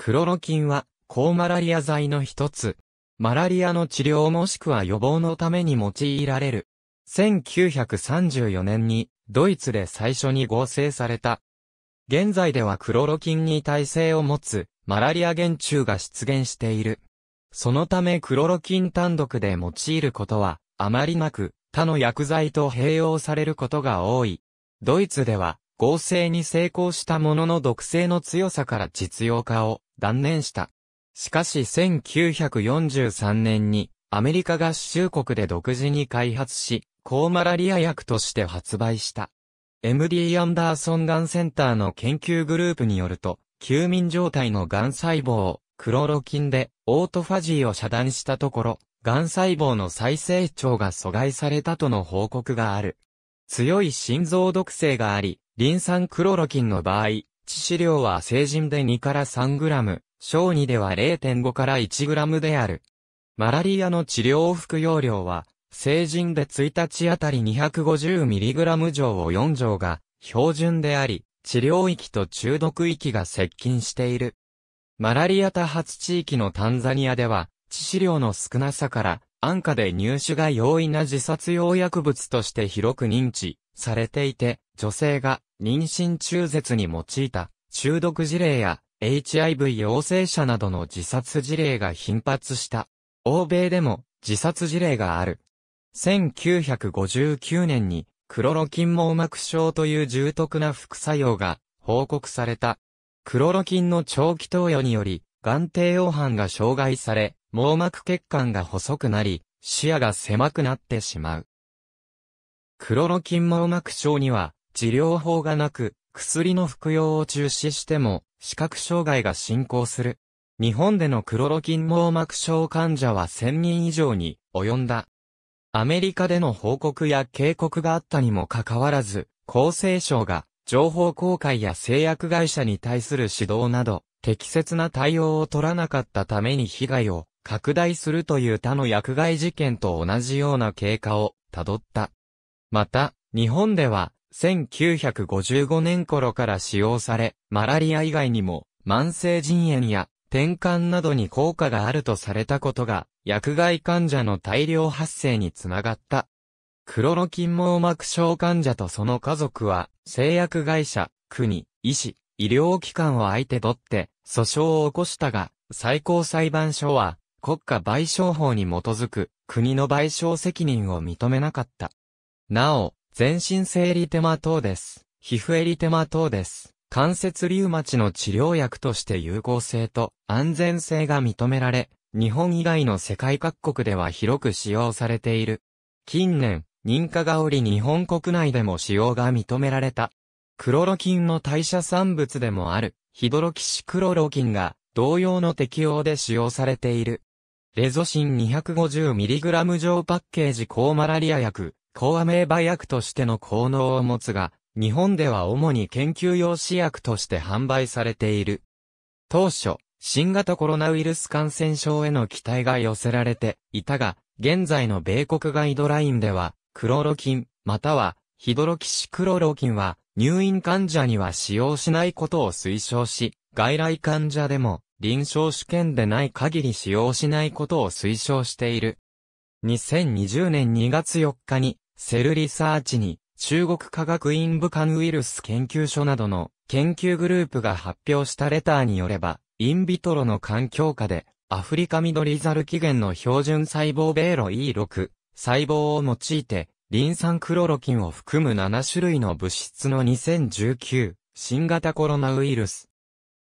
クロロキンは抗マラリア剤の一つ。マラリアの治療もしくは予防のために用いられる。1934年にドイツで最初に合成された。現在ではクロロキンに耐性を持つマラリア原虫が出現している。そのためクロロキン単独で用いることはあまりなく他の薬剤と併用されることが多い。ドイツでは合成に成功したものの毒性の強さから実用化を断念した。しかし1943年にアメリカ合衆国で独自に開発し、抗マラリア薬として発売した。MD アンダーソンガンセンターの研究グループによると、休眠状態のガン細胞をクロロキンでオートファジーを遮断したところ、ガン細胞の再成長が阻害されたとの報告がある。強い心臓毒性があり、リン酸クロロキンの場合、致死量は成人で2から3グラム、小児では0.5から1グラムである。マラリアの治療服用量は、成人で1日あたり 250mg 錠を4錠が標準であり、治療域と中毒域が接近している。マラリア多発地域のタンザニアでは、致死量の少なさから、安価で入手が容易な自殺用薬物として広く認知されていて、女性が妊娠中絶に用いた中毒事例や HIV 陽性者などの自殺事例が頻発した。欧米でも自殺事例がある。1959年にクロロキン網膜症という重篤な副作用が報告された。クロロキンの長期投与により、眼底黄斑が障害され、網膜血管が細くなり、視野が狭くなってしまう。クロロキン網膜症には、治療法がなく、薬の服用を中止しても、視覚障害が進行する。日本でのクロロキン網膜症患者は1000人以上に及んだ。アメリカでの報告や警告があったにもかかわらず、厚生省が情報公開や製薬会社に対する指導など、適切な対応を取らなかったために被害を拡大するという他の薬害事件と同じような経過をたどった。また、日本では1955年頃から使用され、マラリア以外にも、慢性腎炎や、転換などに効果があるとされたことが、薬害患者の大量発生につながった。クロロキン網膜症患者とその家族は、製薬会社、国、医師、医療機関を相手取って、訴訟を起こしたが、最高裁判所は、国家賠償法に基づく、国の賠償責任を認めなかった。なお、全身性エリテマ等です。皮膚エリテマ等です。関節リウマチの治療薬として有効性と安全性が認められ、日本以外の世界各国では広く使用されている。近年、認可がおり日本国内でも使用が認められた。クロロキンの代謝産物でもある、ヒドロキシクロロキンが同様の適用で使用されている。レゾシン 250mg 上パッケージ抗マラリア薬、抗アメーバ薬としての効能を持つが、日本では主に研究用試薬として販売されている。当初、新型コロナウイルス感染症への期待が寄せられていたが、現在の米国ガイドラインでは、クロロキン、またはヒドロキシクロロキンは、入院患者には使用しないことを推奨し、外来患者でも臨床試験でない限り使用しないことを推奨している。2020年2月4日にセルリサーチに中国科学院武漢ウイルス研究所などの研究グループが発表したレターによれば、インビトロの環境下でアフリカミドリザル起源の標準細胞ベーロ E6 細胞を用いて、リン酸クロロキンを含む7種類の物質の2019新型コロナウイルス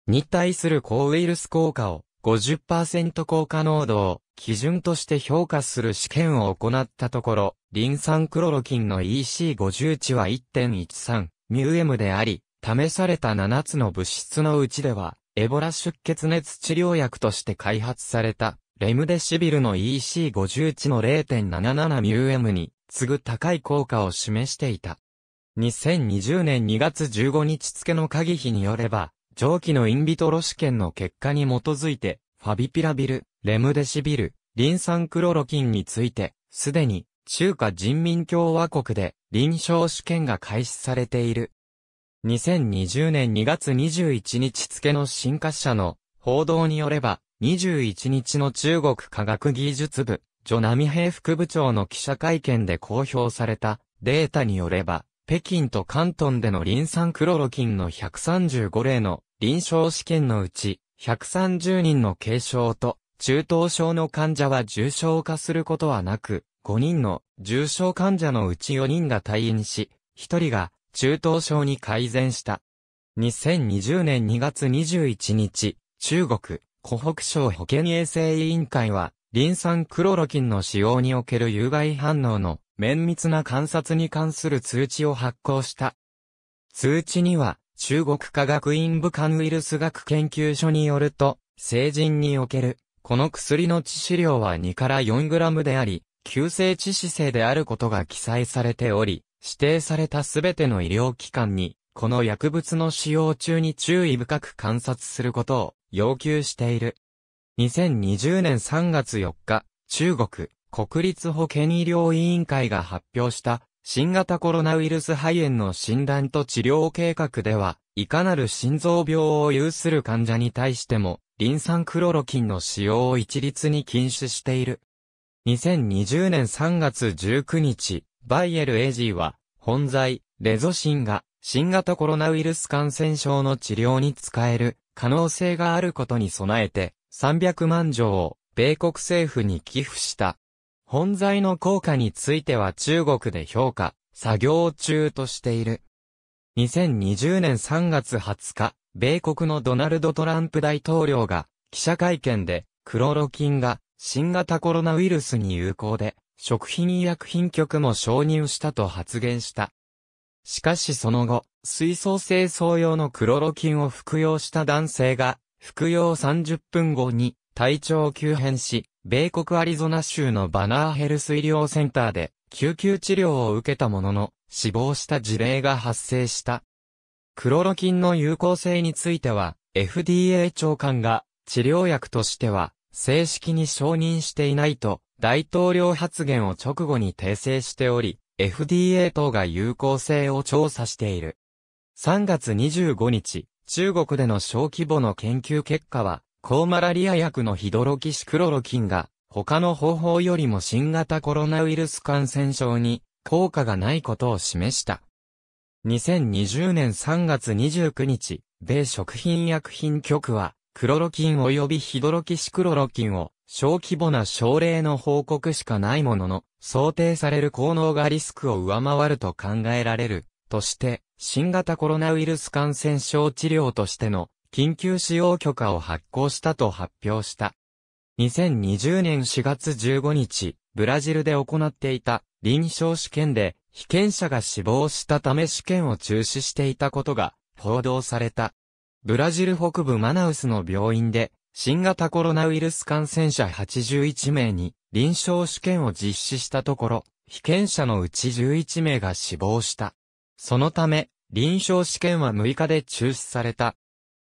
に対する抗ウイルス効果を50%効果濃度を基準として評価する試験を行ったところ、リン酸クロロキンの EC50 値は1.13ミュ M であり、試された7つの物質のうちでは、エボラ出血熱治療薬として開発された、レムデシビルの EC50 値の0.77ミュ M に次ぐ高い効果を示していた。2020年2月15日付の鍵日によれば、長期のインビトロ試験の結果に基づいて、ファビピラビル、レムデシビル、リン酸クロロキンについて、すでに中華人民共和国で臨床試験が開始されている。2020年2月21日付の新華社の報道によれば、21日の中国科学技術部、ジョナミ平副部長の記者会見で公表されたデータによれば、北京と関東でのリン酸クロロキンの135例の臨床試験のうち、130人の軽症と中等症の患者は重症化することはなく、5人の重症患者のうち4人が退院し、1人が中等症に改善した。2020年2月21日、中国、湖北省保健衛生委員会は、リン酸クロロキンの使用における有害反応の綿密な観察に関する通知を発行した。通知には、中国科学院武漢ウイルス学研究所によると、成人における、この薬の致死量は2から4グラムであり、急性致死性であることが記載されており、指定されたすべての医療機関に、この薬物の使用中に注意深く観察することを要求している。2020年3月4日、中国国立保健医療委員会が発表した新型コロナウイルス肺炎の診断と治療計画では、いかなる心臓病を有する患者に対しても、リン酸クロロキンの使用を一律に禁止している。2020年3月19日、バイエルエジーは、本剤、レゾシンが、新型コロナウイルス感染症の治療に使える可能性があることに備えて、300万錠を米国政府に寄付した。本材の効果については中国で評価、作業中としている。2020年3月20日、米国のドナルド・トランプ大統領が、記者会見で、クロロキンが、新型コロナウイルスに有効で、食品医薬品局も承認したと発言した。しかしその後、水素清掃用のクロロキンを服用した男性が、服用30分後に、体調を急変し、米国アリゾナ州のバナーヘルス医療センターで救急治療を受けたものの、死亡した事例が発生した。クロロキンの有効性については、FDA 長官が治療薬としては正式に承認していないと大統領発言を直後に訂正しており、FDA 等が有効性を調査している。3月25日、中国での小規模の研究結果は、抗マラリア薬のヒドロキシクロロキンが、他の方法よりも新型コロナウイルス感染症に効果がないことを示した。2020年3月29日、米食品薬品局は、クロロキン及びヒドロキシクロロキンを小規模な症例の報告しかないものの、想定される効能がリスクを上回ると考えられる、として、新型コロナウイルス感染症治療としての緊急使用許可を発行したと発表した。2020年4月15日、ブラジルで行っていた臨床試験で被験者が死亡したため試験を中止していたことが報道された。ブラジル北部マナウスの病院で新型コロナウイルス感染者81名に臨床試験を実施したところ、被験者のうち11名が死亡した。そのため、臨床試験は6日で中止された。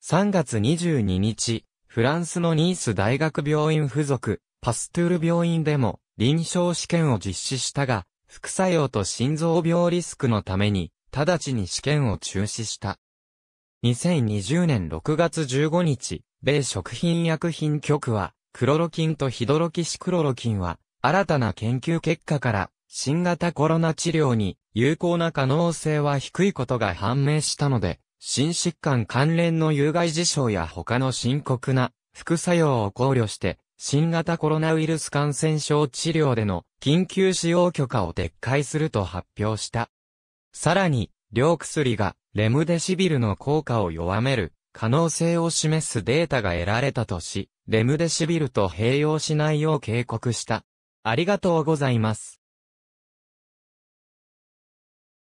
3月22日、フランスのニース大学病院付属、パストゥール病院でも臨床試験を実施したが、副作用と心臓病リスクのために、直ちに試験を中止した。2020年6月15日、米食品薬品局は、クロロキンとヒドロキシクロロキンは、新たな研究結果から、新型コロナ治療に有効な可能性は低いことが判明したので、心疾患関連の有害事象や他の深刻な副作用を考慮して、新型コロナウイルス感染症治療での緊急使用許可を撤回すると発表した。さらに、両薬がレムデシビルの効果を弱める可能性を示すデータが得られたとし、レムデシビルと併用しないよう警告した。ありがとうございます。